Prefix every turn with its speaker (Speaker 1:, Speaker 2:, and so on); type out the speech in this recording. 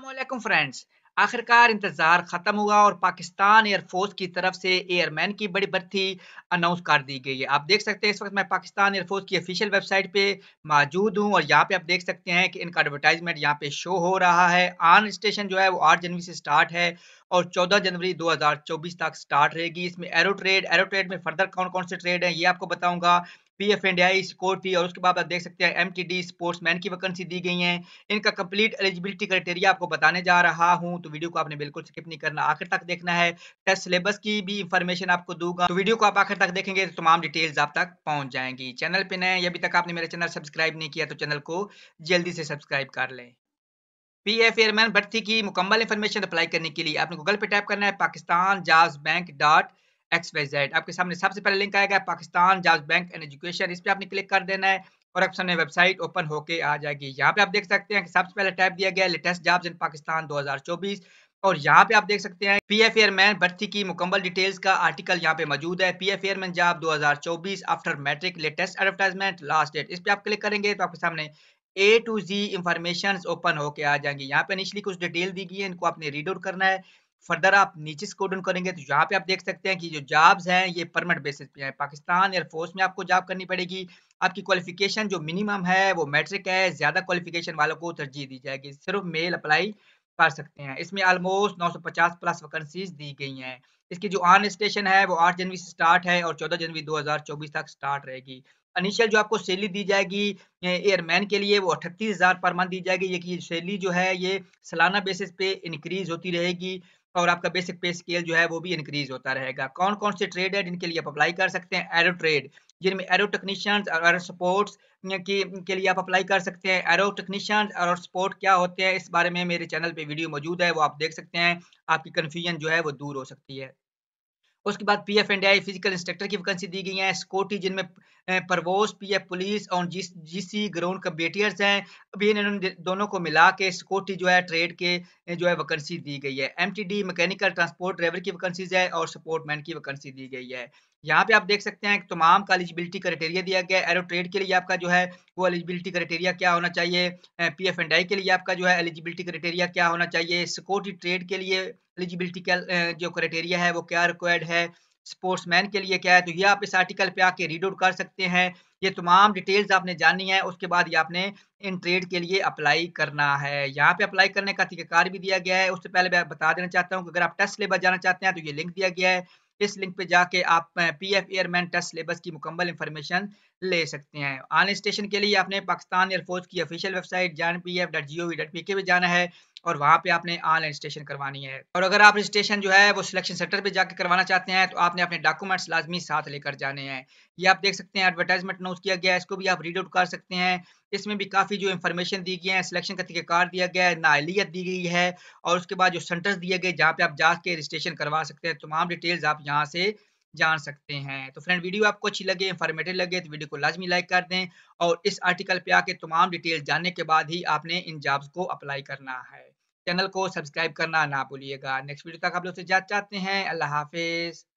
Speaker 1: अल्लाम फ्रेंड्स आखिरकार इंतजार खत्म हुआ और पाकिस्तान एयरफोर्स की तरफ से एयरमैन की बड़ी भर्ती अनाउंस कर दी गई है आप देख सकते हैं इस वक्त मैं पाकिस्तान एयरफोर्स की ऑफिशियल वेबसाइट पे मौजूद हूं और यहाँ पे आप देख सकते हैं कि इनका एडवर्टाइजमेंट यहाँ पे शो हो रहा है आन स्टेशन जो है वो आठ जनवरी से स्टार्ट है और 14 जनवरी 2024 तक स्टार्ट रहेगी इसमें एरो ट्रेड एरो ट्रेड में फर्दर कौन कौन से ट्रेड हैं ये आपको बताऊंगा P F and I security और उसके बाद आप देख सकते हैं एम टी डी स्पोर्ट्समैन की वैकेंसी दी गई हैं इनका कंप्लीट एलिजिबिलिटी क्राइटेरिया आपको बताने जा रहा हूं तो वीडियो को आपने बिल्कुल स्किप नहीं करना आखिर तक देखना है टेस्ट सिलेबस की भी इंफॉर्मेशन आपको दूंगा तो वीडियो को आप आखिर तक देखेंगे तो तमाम डिटेल्स आप तक पहुंच जाएंगी चैनल पर नए अभी तक आपने मेरा चैनल सब्सक्राइब नहीं किया तो चैनल को जल्दी से सब्सक्राइब कर लें पी एफ एयरमैन भर्ती की मुकम्मल इन्फॉर्मेशन अप्लाई करने के लिए आपने गूगल पे टाइप करना है पाकिस्तान जाज bank dot X Y Z आपके सामने सबसे पहले लिंक आएगा पाकिस्तान जाज बैंक एंड एजुकेशन इस पर आपने क्लिक कर देना है और आपके सामने वेबसाइट ओपन होके आ जाएगी यहाँ पे आप देख सकते हैं कि सबसे पहले टाइप दिया गया लेटेस्ट जॉब्स इन पाकिस्तान 2024 और यहाँ पे आप देख सकते हैं पी एफ एयरमैन भर्ती की मुकम्मल डिटेल्स का आर्टिकल यहाँ पे मौजूद है P F airman job 2024 after matric latest advertisement last date इस पर आप क्लिक करेंगे तो आपके सामने A to Z information open होके आ जाएंगी यहाँ पे निचली कुछ डिटेल दी गई है इनको आपने रीड आउट करना है फर्दर आप नीचे स्कोर डाउन करेंगे तो यहाँ पे आप देख सकते हैं कि जो जॉब्स हैं ये परमानेंट बेसिस पे हैं पाकिस्तान एयरफोर्स में आपको जॉब करनी पड़ेगी आपकी क्वालिफिकेशन जो मिनिमम है वो मैट्रिक है ज़्यादा क्वालिफिकेशन वालों को तरजीह दी जाएगी सिर्फ मेल अप्लाई कर सकते हैं इसमें सौ 950 प्लस वैकेंसीज दी गई हैं इसकी जो ऑन स्टेशन है वो 8 जनवरी से स्टार्ट है और 14 जनवरी 2024 तक स्टार्ट रहेगी इनिशियल जो आपको सैलरी दी जाएगी एयरमैन के लिए वो अठतीस हज़ार पर मंथ दी जाएगी ये सैलरी जो है ये सालाना बेसिस पे इंक्रीज होती रहेगी और आपका बेसिक पे स्केल जो है वो भी इंक्रीज होता रहेगा कौन कौन से ट्रेड है जिनके लिए आप अप्लाई कर सकते हैं एरो ट्रेड जिनमें एरो टेक्नीशियंस और एरो सपोर्ट्स की के लिए आप अप्लाई कर सकते हैं एरो टेक्नीशियंस और सपोर्ट क्या होते हैं इस बारे में मेरे चैनल पे वीडियो मौजूद है वो आप देख सकते हैं आपकी कन्फ्यूजन जो है वो दूर हो सकती है उसके बाद P F and I physical instructor की वैकेंसी दी गई है सिक्योरिटी जिनमें प्रवोस पी एफ पुलिस और जी सी ग्राउंड कम्पेटियर्स हैं अभी इन्होंने दोनों को मिला के सिक्योरिटी जो है ट्रेड के जो है वैकेंसी दी गई है M T D mechanical transport driver की वैकेंसीज है और सपोर्ट मैन की वैकेंसी दी गई है यहाँ पे आप देख सकते हैं तमाम का एलिजिबिलिटी क्राइटेरिया दिया गया है एरो ट्रेड के लिए आपका जो है वो एलिजिबिलिटी क्राइटेरिया क्या होना चाहिए पी एफ एंड आई के लिए आपका जो है एलिजिबिलिटी क्राइटेरिया क्या होना चाहिए सिक्योरिटी ट्रेड के लिए एलिजिबिलिटी का जो क्राइटेरिया है वो क्या रिक्वायर्ड है स्पोर्ट्समैन के लिए क्या है तो ये आप इस आर्टिकल पे आके रीड आउट कर सकते हैं ये तमाम डिटेल्स आपने जाननी है उसके बाद ये आपने इन ट्रेड के लिए अप्लाई करना है यहाँ पे अप्लाई करने का तरीकाकार भी दिया गया है उससे पहले मैं बता देना चाहता हूँ कि अगर आप टेस्ट लेबर जाना चाहते हैं तो ये लिंक दिया गया है इस लिंक पे जाके आप P F airman test syllabus की मुकम्मल इन्फॉर्मेशन ले सकते हैं आन स्टेशन के लिए आपने पाकिस्तान एयरफोर्स की ऑफिशियल वेबसाइट जान P F dot G O V dot P K पर जाना है और वहाँ पे आपने ऑन रजिस्ट्रेशन करवानी है और अगर आप रजिस्ट्रेशन जो है वो सिलेक्शन सेंटर पे जाकर करवाना चाहते हैं तो आपने अपने डॉक्यूमेंट्स लाजमी साथ लेकर जाने हैं ये आप देख सकते हैं एडवर्टाइजमेंट नोट किया गया है इसको भी आप रीड आउट कर सकते हैं इसमें भी काफ़ी जो इन्फॉर्मेशन दी गई है सिलेक्शन का तरीक़ार दिया गया है नालियत दी गई है और उसके बाद जो सेंटर्स दिए गए जहाँ पे आप जाके रजिस्ट्रेशन करवा सकते हैं तमाम डिटेल्स आप यहाँ से जान सकते हैं तो फ्रेंड वीडियो आपको अच्छी लगे इन्फॉर्मेटिव लगे तो वीडियो को लाजमी लाइक कर दें और इस आर्टिकल पे आके तमाम डिटेल जानने के बाद ही आपने इन जॉब्स को अप्लाई करना है चैनल को सब्सक्राइब करना ना भूलिएगा नेक्स्ट वीडियो तक आप लोग से जात चाहते हैं अल्लाह हाफिज़